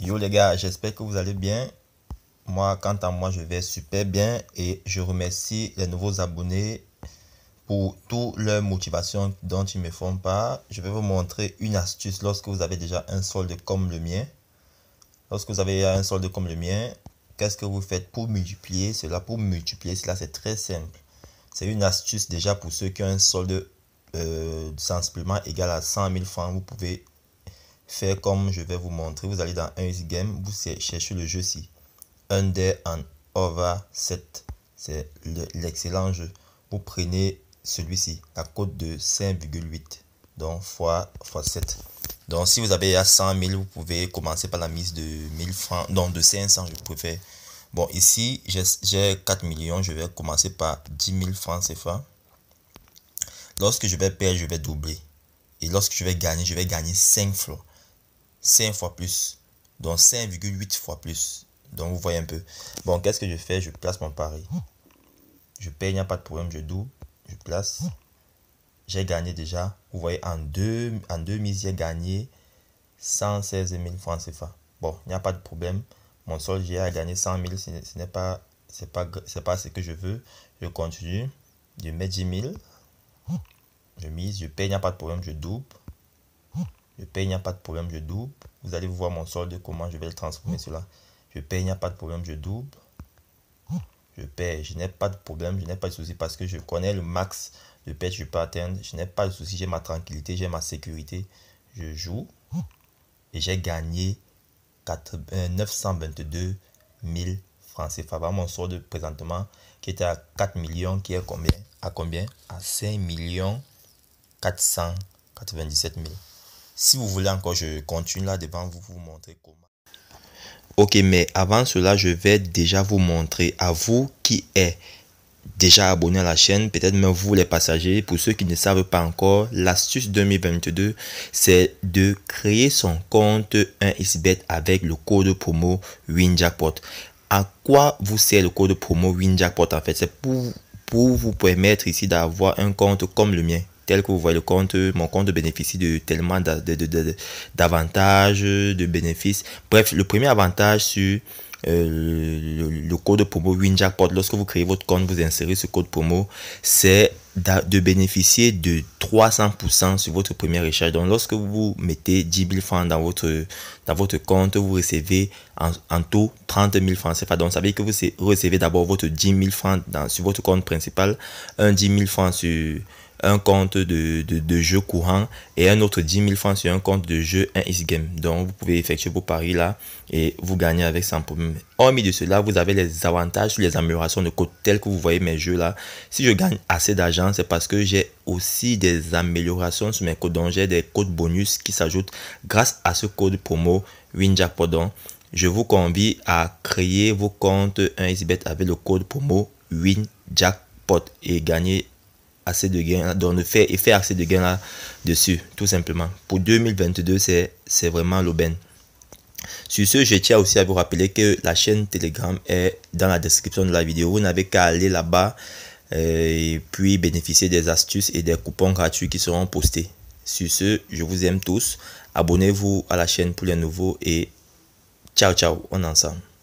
Yo les gars, j'espère que vous allez bien. Moi, quant à moi, je vais super bien et je remercie les nouveaux abonnés pour toute leur motivation dont ils me font part. Je vais vous montrer une astuce lorsque vous avez déjà un solde comme le mien. Lorsque vous avez un solde comme le mien, qu'est-ce que vous faites pour multiplier cela Pour multiplier cela, c'est très simple. C'est une astuce déjà pour ceux qui ont un solde euh, sensiblement égal à 100 000 francs. Vous pouvez Faire comme je vais vous montrer. Vous allez dans un game, vous cherchez le jeu-ci. Under and over 7. C'est l'excellent jeu. Vous prenez celui-ci, la cote de 5,8. Donc, fois, 7. Donc, si vous avez à 100 000, vous pouvez commencer par la mise de 1000 francs. donc de 500, je préfère. Bon, ici, j'ai 4 millions. Je vais commencer par 10 000 francs CFA. Lorsque je vais perdre, je vais doubler. Et lorsque je vais gagner, je vais gagner 5 francs. 5 fois plus. Donc 5,8 fois plus. Donc vous voyez un peu. Bon, qu'est-ce que je fais Je place mon pari. Je paye, il n'y a pas de problème, je double, je place. J'ai gagné déjà, vous voyez, en deux, en deux mises, j'ai gagné 116 000 francs CFA. Bon, il n'y a pas de problème. Mon solde, j'ai gagné 100 000, ce n'est pas, c'est pas, c'est pas ce que je veux. Je continue, je mets 10 000. Je mise, je paye, il n'y a pas de problème, je double. Je paye, il n'y a pas de problème, je double. Vous allez voir mon solde, comment je vais le transformer cela. Je paye, il n'y a pas de problème, je double. Je paye, je n'ai pas de problème, je n'ai pas de souci parce que je connais le max de paix que je peux atteindre. Je n'ai pas de souci, j'ai ma tranquillité, j'ai ma sécurité. Je joue et j'ai gagné 922 000 euh, francs C'est mon solde présentement qui était à 4 millions, qui est combien À combien À 5 millions 497 000. Si vous voulez encore, je continue là devant vous vous montrer comment. Ok, mais avant cela, je vais déjà vous montrer à vous qui est déjà abonné à la chaîne, peut-être même vous les passagers, pour ceux qui ne savent pas encore, l'astuce 2022, c'est de créer son compte 1xbet avec le code promo WinJackpot. À quoi vous sert le code promo WinJackpot en fait C'est pour, pour vous permettre ici d'avoir un compte comme le mien tel que vous voyez le compte, mon compte bénéficie de tellement d'avantages, de bénéfices. Bref, le premier avantage sur euh, le, code promo Jackpot lorsque vous créez votre compte, vous insérez ce code promo, c'est de bénéficier de 300% sur votre première recherche, Donc, lorsque vous mettez 10 000 francs dans votre, dans votre compte, vous recevez en, en taux 30 000 francs pas Donc, ça veut dire que vous recevez d'abord votre 10 000 francs dans, sur votre compte principal, un 10 000 francs sur un compte de, de, jeu courant et un autre 10 000 francs sur un compte de jeu un is game. Donc vous pouvez effectuer vos paris là et vous gagnez avec sans problème. Hormis de cela, vous avez les avantages sur les améliorations de code telles que vous voyez mes jeux là. Si je gagne assez d'argent, c'est parce que j'ai aussi des améliorations sur mes codes. Donc j'ai des codes bonus qui s'ajoutent grâce à ce code promo WinJackpot. Je vous convie à créer vos comptes un isbet avec le code promo jackpot et gagner assez de gains, donc fait et faire assez de gains là dessus, tout simplement. Pour 2022, c'est vraiment l'aubaine. Sur ce, je tiens aussi à vous rappeler que la chaîne Telegram est dans la description de la vidéo. Vous n'avez qu'à aller là-bas euh, et puis bénéficier des astuces et des coupons gratuits qui seront postés. Sur ce, je vous aime tous. Abonnez-vous à la chaîne pour les nouveaux et ciao ciao, on ensemble.